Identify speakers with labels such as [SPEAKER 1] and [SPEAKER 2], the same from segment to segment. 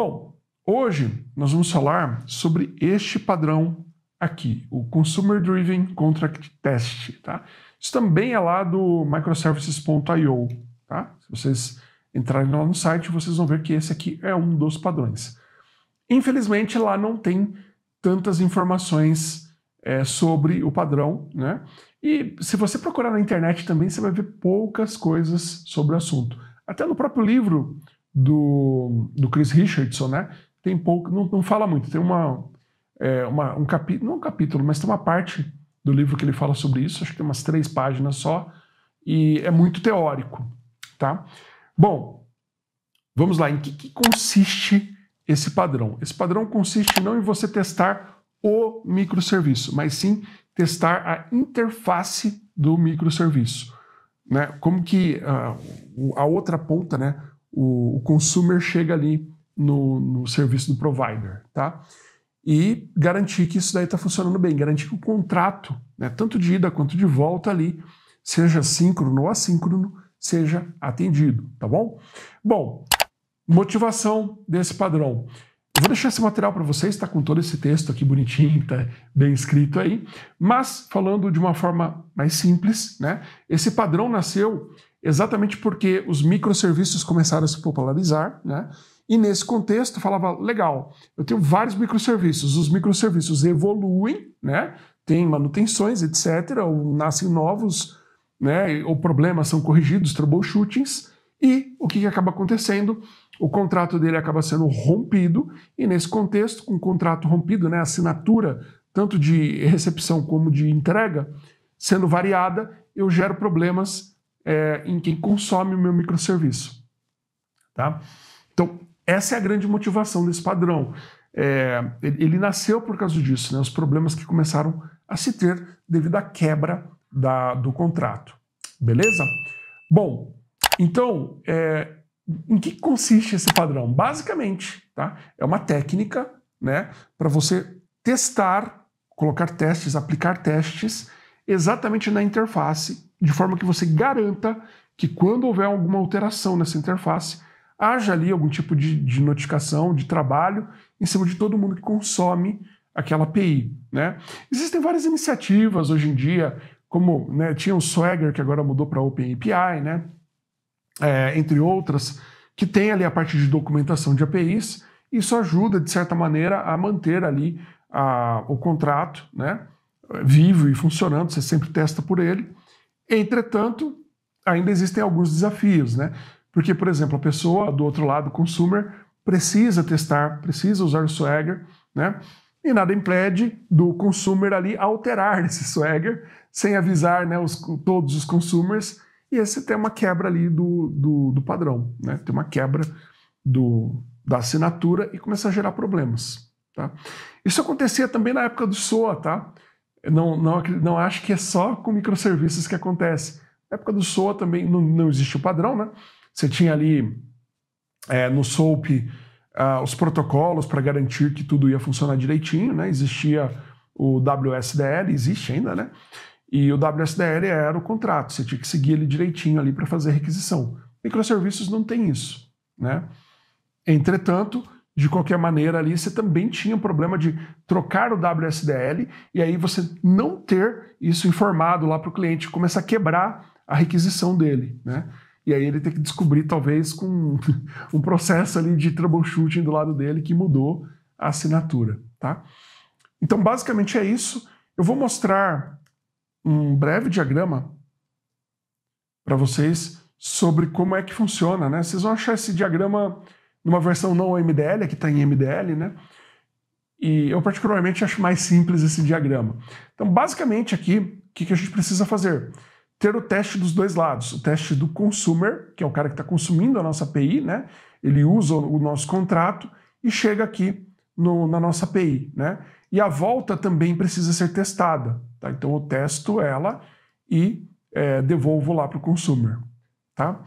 [SPEAKER 1] Bom, hoje nós vamos falar sobre este padrão aqui, o Consumer Driven Contract Test. Tá? Isso também é lá do microservices.io. Tá? Se vocês entrarem lá no site, vocês vão ver que esse aqui é um dos padrões. Infelizmente, lá não tem tantas informações é, sobre o padrão, né? E se você procurar na internet também, você vai ver poucas coisas sobre o assunto. Até no próprio livro do, do Chris Richardson, né? Tem pouco, não, não fala muito. Tem uma, é, uma um capítulo, não um capítulo, mas tem uma parte do livro que ele fala sobre isso, acho que tem umas três páginas só, e é muito teórico, tá? Bom, vamos lá. Em que, que consiste esse padrão? Esse padrão consiste não em você testar o microserviço, mas sim testar a interface do microserviço. Né? Como que uh, a outra ponta, né? o, o consumer chega ali no, no, serviço do provider, tá? E garantir que isso daí está funcionando bem, garantir que o contrato, né, tanto de ida quanto de volta ali, seja síncrono ou assíncrono, seja atendido, tá bom? Bom, motivação desse padrão. Eu vou deixar esse material para vocês, está com todo esse texto aqui bonitinho, tá bem escrito aí. Mas falando de uma forma mais simples, né? Esse padrão nasceu exatamente porque os microserviços começaram a se popularizar, né? E nesse contexto falava, legal, eu tenho vários microserviços, os microserviços evoluem, né? Tem manutenções, etc, ou nascem novos, né? Ou problemas são corrigidos, troubleshootings, e o que, que acaba acontecendo? O contrato dele acaba sendo rompido, e nesse contexto, com o contrato rompido, né, a assinatura tanto de recepção como de entrega sendo variada, eu gero problemas é, em quem consome o meu microserviço. Tá? Então, essa é a grande motivação desse padrão. É, ele, ele, nasceu por causa disso, né? os problemas que começaram a se ter devido à quebra da, do contrato. Beleza? Bom, então, é, em que consiste esse padrão? Basicamente, tá? é uma técnica né, para você testar, colocar testes, aplicar testes exatamente na interface de forma que você garanta que quando houver alguma alteração nessa interface, haja ali algum tipo de, de notificação, de trabalho, em cima de todo mundo que consome aquela API. Né? Existem várias iniciativas hoje em dia, como né, tinha o Swagger, que agora mudou para OpenAPI, né? É, entre outras, que tem ali a parte de documentação de APIs. Isso ajuda, de certa maneira, a manter ali a, o contrato né, vivo e funcionando, você sempre testa por ele. Entretanto, ainda existem alguns desafios, né? Porque, por exemplo, a pessoa do outro lado, o consumer, precisa testar, precisa usar o swagger, né? E nada impede do consumer ali alterar esse swagger sem avisar né, os, todos os consumers. E esse tem uma quebra ali do, do, do padrão, né? Tem uma quebra do, da assinatura e começa a gerar problemas, tá? Isso acontecia também na época do SOA, tá? Não, não, não acho que é só com microserviços que acontece. Na época do SOA também não, não existia o padrão, né? Você tinha ali é, no SOAP uh, ah, os protocolos para garantir que tudo ia funcionar direitinho, né? Existia o WSDL, existe ainda, né? E o WSDL era o contrato, você tinha que seguir ele direitinho ali para fazer requisição. Microserviços não tem isso, né? Entretanto, de qualquer maneira ali, você também tinha o um problema de trocar o WSDL e aí você não ter isso informado lá para o cliente, começar a quebrar a requisição dele, né? E aí ele tem que descobrir, talvez, com um processo ali de troubleshooting do lado dele que mudou a assinatura, tá? Então, basicamente é isso. Eu vou mostrar um breve diagrama para vocês sobre como é que funciona, né? Vocês vão achar esse diagrama numa versão não MDL, que está em MDL, né? E eu particularmente acho mais simples esse diagrama. Então, basicamente aqui, o que, que a gente precisa fazer? Ter o teste dos dois lados. O teste do consumer, que é o cara que está consumindo a nossa API, né? Ele usa o nosso contrato e chega aqui no, na nossa API, né? E a volta também precisa ser testada, tá? Então, eu testo ela e é, devolvo lá para o consumer, tá?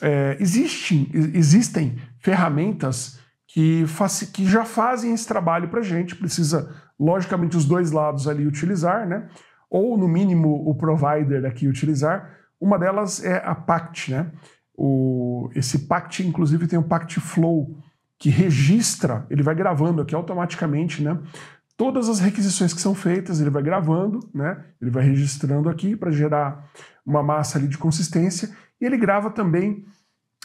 [SPEAKER 1] É, existem, existem ferramentas que, que já fazem esse trabalho para a gente. Precisa, logicamente, os dois lados ali utilizar, né? Ou, no mínimo, o provider aqui utilizar. Uma delas é a Pact, né? O, esse Pact, inclusive, tem o Pact Flow, que registra, ele vai gravando aqui automaticamente, né? Todas as requisições que são feitas, ele vai gravando, né? Ele vai registrando aqui para gerar uma massa ali de consistência. E ele grava também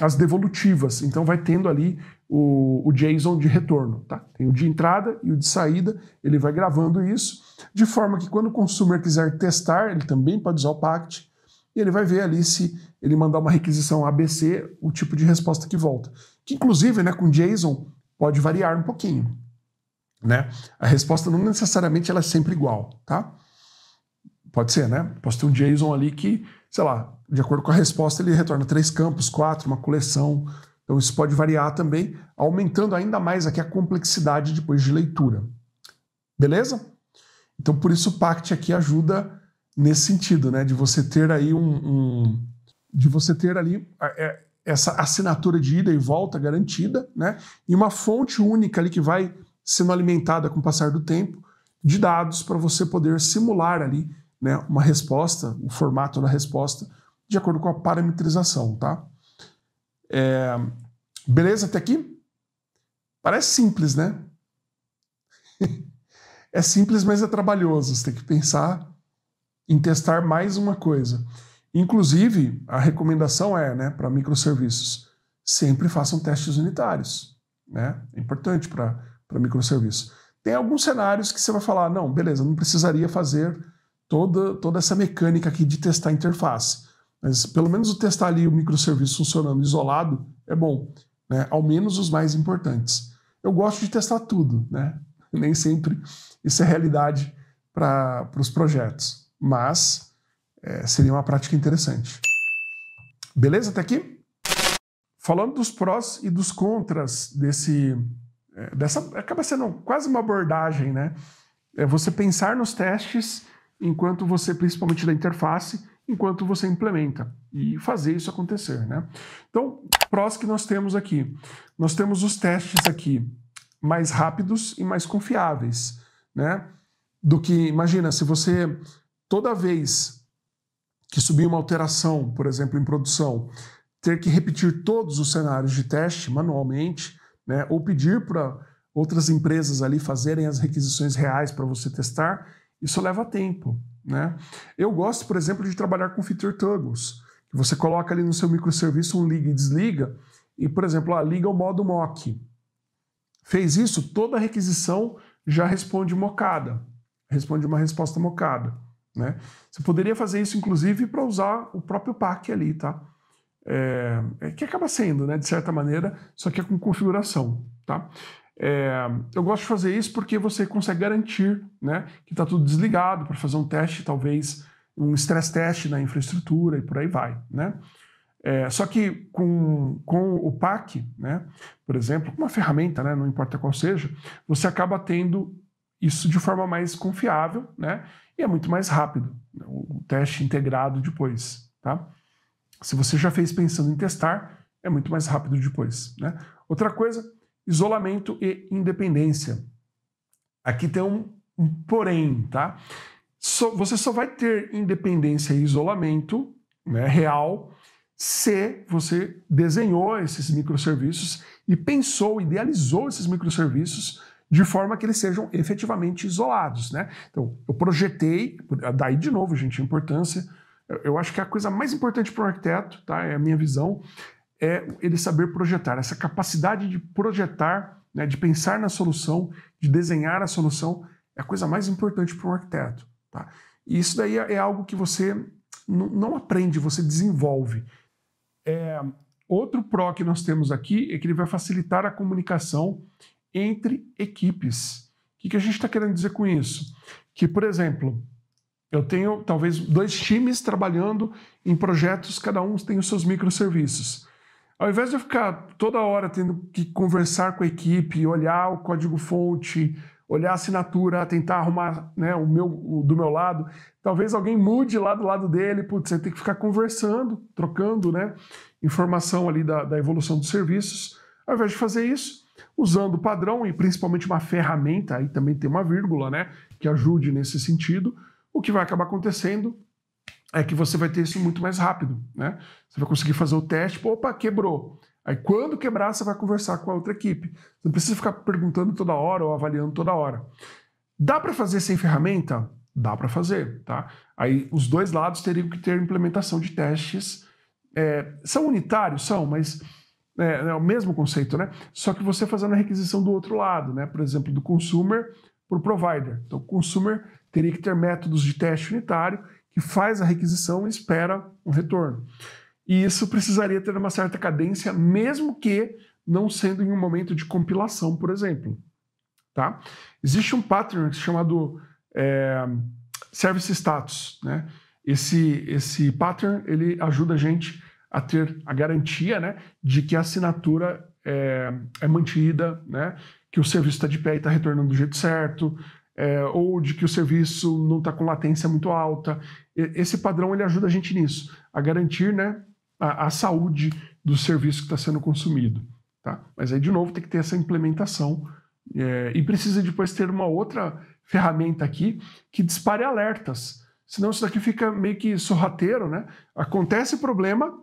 [SPEAKER 1] as devolutivas. Então vai tendo ali o, o JSON de retorno. Tá? Tem o de entrada e o de saída, ele vai gravando isso, de forma que quando o consumer quiser testar, ele também pode usar o Pact, e ele vai ver ali se ele mandar uma requisição ABC, o tipo de resposta que volta. Que inclusive né, com JSON pode variar um pouquinho. Né? A resposta não necessariamente ela é sempre igual, tá? Pode ser, né? Posso ter um JSON ali que, sei lá, de acordo com a resposta, ele retorna três campos, quatro, uma coleção. Então, isso pode variar também, aumentando ainda mais aqui a complexidade depois de leitura. Beleza? Então, por isso o PACT aqui ajuda nesse sentido, né? De você ter aí um. um de você ter ali é, essa assinatura de ida e volta garantida, né? E uma fonte única ali que vai sendo alimentada com o passar do tempo de dados para você poder simular ali né, uma resposta, o formato da resposta, de acordo com a parametrização, tá? É... Beleza até aqui? Parece simples, né? é simples, mas é trabalhoso. Você tem que pensar em testar mais uma coisa. Inclusive, a recomendação é, né, para microserviços, sempre façam testes unitários, né? É importante para microserviços. Tem alguns cenários que você vai falar, não, beleza, não precisaria fazer toda, toda essa mecânica aqui de testar a interface. Mas pelo menos o testar ali o microserviço funcionando isolado é bom, né? ao menos os mais importantes. Eu gosto de testar tudo, né? nem sempre isso é realidade para os projetos, mas é, seria uma prática interessante. Beleza até aqui? Falando dos prós e dos contras desse. É, dessa, acaba sendo quase uma abordagem, né? É você pensar nos testes enquanto você, principalmente da interface, enquanto você implementa e fazer isso acontecer, né? Então, prós que nós temos aqui. Nós temos os testes aqui mais rápidos e mais confiáveis, né? Do que, imagina, se você toda vez que subir uma alteração, por exemplo, em produção, ter que repetir todos os cenários de teste manualmente, né? Ou pedir para outras empresas ali fazerem as requisições reais para você testar, isso leva tempo. Né? Eu gosto, por exemplo, de trabalhar com feature toggles. Que você coloca ali no seu microserviço um liga e desliga, e, por exemplo, ah, liga o modo mock. Fez isso, toda a requisição já responde mocada, responde uma resposta mocada. Né? Você poderia fazer isso, inclusive, para usar o próprio pack ali, tá? É, é, que acaba sendo, né, de certa maneira, só que é com configuração, tá? É, eu gosto de fazer isso porque você consegue garantir né, que está tudo desligado para fazer um teste, talvez um stress test na infraestrutura e por aí vai. Né? É, só que com, com o PAC, né, por exemplo, uma ferramenta, né, não importa qual seja, você acaba tendo isso de forma mais confiável né, e é muito mais rápido né, o teste integrado depois. Tá? Se você já fez pensando em testar, é muito mais rápido depois. Né? Outra coisa isolamento e independência. Aqui tem um, um porém, tá? So, você só vai ter independência e isolamento né, real se você desenhou esses microserviços e pensou, idealizou esses microserviços de forma que eles sejam efetivamente isolados, né? Então, eu projetei, daí de novo, gente, a importância. Eu acho que a coisa mais importante para um arquiteto, tá? É a minha visão, é ele saber projetar, essa capacidade de projetar, né, de pensar na solução, de desenhar a solução, é a coisa mais importante para um arquiteto. Tá? E isso daí é, é algo que você não aprende, você desenvolve. É, outro pro que nós temos aqui é que ele vai facilitar a comunicação entre equipes. O que, que a gente está querendo dizer com isso? Que, por exemplo, eu tenho talvez dois times trabalhando em projetos, cada um tem os seus microserviços ao invés de eu ficar toda hora tendo que conversar com a equipe, olhar o código-fonte, olhar a assinatura, tentar arrumar né, o meu o, do meu lado, talvez alguém mude lá do lado dele, putz, você tem que ficar conversando, trocando né, informação ali da, da evolução dos serviços. Ao invés de fazer isso, usando o padrão e principalmente uma ferramenta, aí também tem uma vírgula, né, que ajude nesse sentido, o que vai acabar acontecendo é que você vai ter isso muito mais rápido, né? Você vai conseguir fazer o teste, pô, opa, quebrou. Aí quando quebrar, você vai conversar com a outra equipe. Você não precisa ficar perguntando toda hora ou avaliando toda hora. Dá para fazer sem ferramenta? Dá para fazer, tá? Aí os dois lados teriam que ter implementação de testes. É, são unitários? São, mas é, é, o mesmo conceito, né? Só que você fazendo a requisição do outro lado, né? Por exemplo, do consumer para o provider. Então, o consumer teria que ter métodos de teste unitário que faz a requisição e espera um retorno. E isso precisaria ter uma certa cadência, mesmo que não sendo em um momento de compilação, por exemplo. Tá? Existe um pattern chamado é, Service Status. Né? Esse, esse pattern ele ajuda a gente a ter a garantia né, de que a assinatura é, é mantida, né, que o serviço está de pé e está retornando do jeito certo, é, ou de que o serviço não está com latência muito alta. Esse padrão ele ajuda a gente nisso, a garantir né, a, a saúde do serviço que está sendo consumido. Tá? Mas aí, de novo, tem que ter essa implementação é, e precisa depois ter uma outra ferramenta aqui que dispare alertas. Senão isso daqui fica meio que sorrateiro, né? Acontece problema,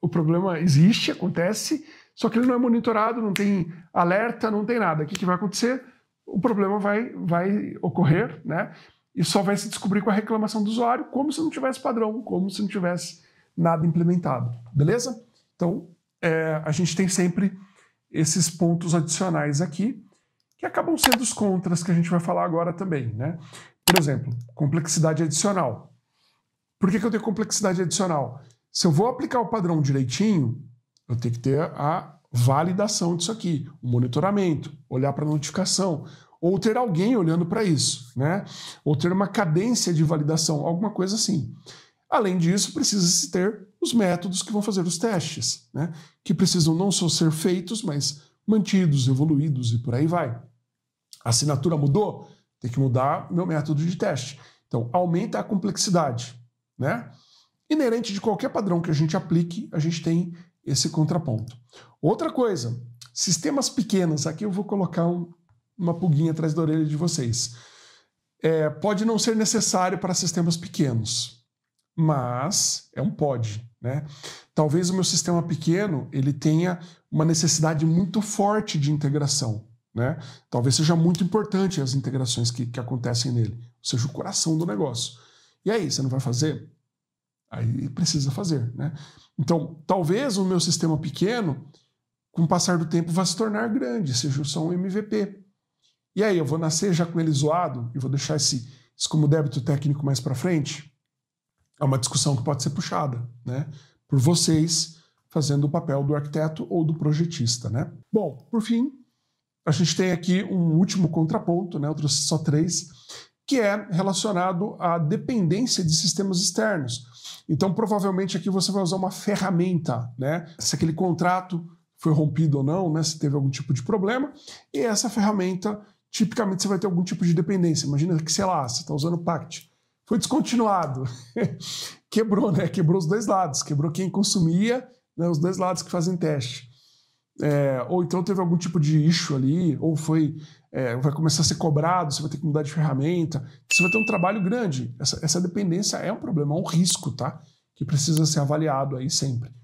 [SPEAKER 1] o problema existe, acontece, só que ele não é monitorado, não tem alerta, não tem nada. O que, que vai acontecer? o problema vai, vai ocorrer, né? E só vai se descobrir com a reclamação do usuário, como se não tivesse padrão, como se não tivesse nada implementado, beleza? Então, é, a gente tem sempre esses pontos adicionais aqui, que acabam sendo os contras que a gente vai falar agora também, né? Por exemplo, complexidade adicional. Por que, que eu tenho complexidade adicional? Se eu vou aplicar o padrão direitinho, eu tenho que ter a validação disso aqui, o monitoramento, olhar para a notificação, ou ter alguém olhando para isso, né? Ou ter uma cadência de validação, alguma coisa assim. Além disso, precisa-se ter os métodos que vão fazer os testes, né? Que precisam não só ser feitos, mas mantidos, evoluídos e por aí vai. A assinatura mudou? Tem que mudar meu método de teste. Então, aumenta a complexidade, né? Inerente de qualquer padrão que a gente aplique, a gente tem esse contraponto. Outra coisa, sistemas pequenos. Aqui eu vou colocar um, uma pulguinha atrás da orelha de vocês. É, pode não ser necessário para sistemas pequenos, mas é um pode. Né? Talvez o meu sistema pequeno ele tenha uma necessidade muito forte de integração. Né? Talvez seja muito importante as integrações que, que acontecem nele, ou seja, o coração do negócio. E aí, você não vai fazer? Aí precisa fazer, né? Então, talvez o meu sistema pequeno, com o passar do tempo, vá se tornar grande, seja só um MVP. E aí, eu vou nascer já com ele zoado e vou deixar esse, isso como débito técnico mais para frente? É uma discussão que pode ser puxada, né? Por vocês fazendo o papel do arquiteto ou do projetista, né? Bom, por fim, a gente tem aqui um último contraponto, né? Eu trouxe só três, que é relacionado à dependência de sistemas externos. Então, provavelmente aqui você vai usar uma ferramenta, né? Se aquele contrato foi rompido ou não, né? Se teve algum tipo de problema, e essa ferramenta tipicamente você vai ter algum tipo de dependência. Imagina que, sei lá, você está usando o Pact. Foi descontinuado. Quebrou, né? Quebrou os dois lados. Quebrou quem consumia, né? os dois lados que fazem teste. É, ou então teve algum tipo de issue ali, ou foi é, vai começar a ser cobrado, você vai ter que mudar de ferramenta, você vai ter um trabalho grande. Essa, essa dependência é um problema, é um risco, tá? Que precisa ser avaliado aí sempre.